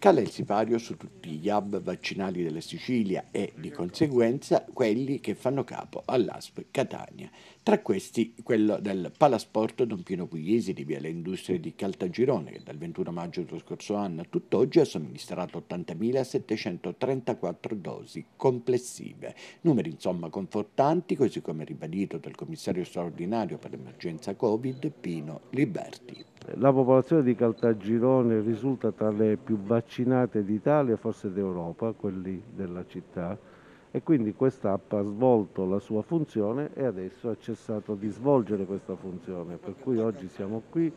cala il sipario su tutti gli hub vaccinali della Sicilia e, di conseguenza, quelli che fanno capo all'ASP Catania, tra questi quello del Palasporto Don Pino Pugliesi di Via Le Industrie di Caltagirone, che dal 21 maggio dello scorso anno a tutt'oggi ha somministrato 80.734 dosi complessive. Numeri insomma confortanti, così come ribadito dal commissario straordinario per l'emergenza Covid Pino Liberti. La popolazione di Caltagirone risulta tra le più vaccinate d'Italia e forse d'Europa, quelli della città, e quindi questa app ha svolto la sua funzione e adesso ha cessato di svolgere questa funzione, per cui oggi siamo qui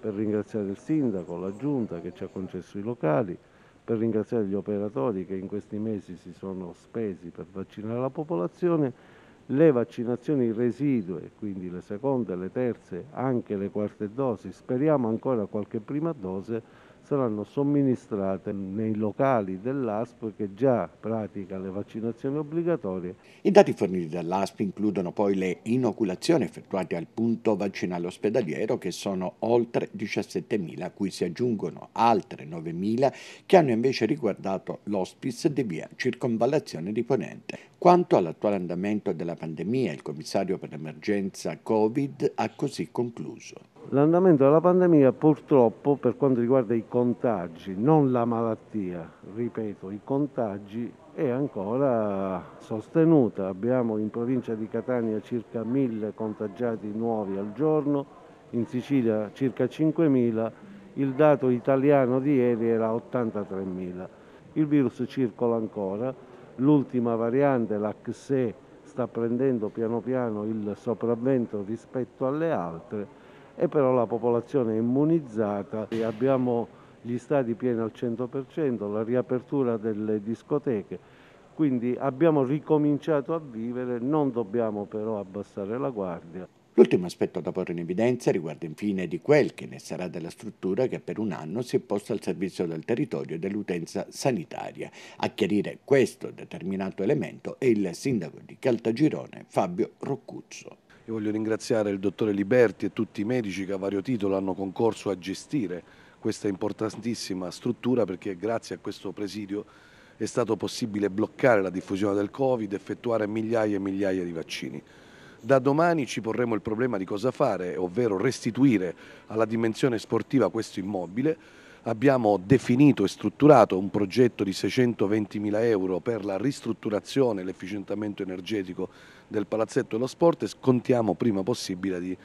per ringraziare il sindaco, la giunta che ci ha concesso i locali, per ringraziare gli operatori che in questi mesi si sono spesi per vaccinare la popolazione le vaccinazioni residue, quindi le seconde, le terze, anche le quarte dosi, speriamo ancora qualche prima dose, saranno somministrate nei locali dell'ASP che già pratica le vaccinazioni obbligatorie. I dati forniti dall'ASP includono poi le inoculazioni effettuate al punto vaccinale ospedaliero che sono oltre 17.000 a cui si aggiungono altre 9.000 che hanno invece riguardato l'ospice di via Circonvallazione di Ponente. Quanto all'attuale andamento della pandemia, il commissario per l'emergenza Covid ha così concluso. L'andamento della pandemia purtroppo per quanto riguarda i contagi, non la malattia, ripeto, i contagi è ancora sostenuta. Abbiamo in provincia di Catania circa 1000 contagiati nuovi al giorno, in Sicilia circa 5000, il dato italiano di ieri era 83.000. Il virus circola ancora, l'ultima variante, l'Axe, sta prendendo piano piano il sopravvento rispetto alle altre e però la popolazione è immunizzata. E Abbiamo gli stadi pieni al 100%, la riapertura delle discoteche, quindi abbiamo ricominciato a vivere, non dobbiamo però abbassare la guardia. L'ultimo aspetto da porre in evidenza riguarda infine di quel che ne sarà della struttura che per un anno si è posta al servizio del territorio e dell'utenza sanitaria. A chiarire questo determinato elemento è il sindaco di Caltagirone Fabio Roccuzzo. Io voglio ringraziare il dottore Liberti e tutti i medici che a vario titolo hanno concorso a gestire questa importantissima struttura perché grazie a questo presidio è stato possibile bloccare la diffusione del Covid, e effettuare migliaia e migliaia di vaccini. Da domani ci porremo il problema di cosa fare, ovvero restituire alla dimensione sportiva questo immobile abbiamo definito e strutturato un progetto di 620 mila euro per la ristrutturazione e l'efficientamento energetico del palazzetto dello sport e scontiamo prima possibile di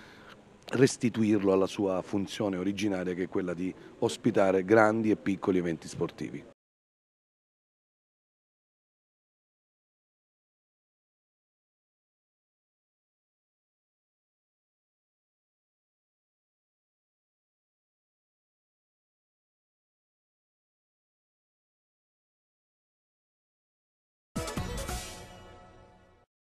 restituirlo alla sua funzione originaria che è quella di ospitare grandi e piccoli eventi sportivi.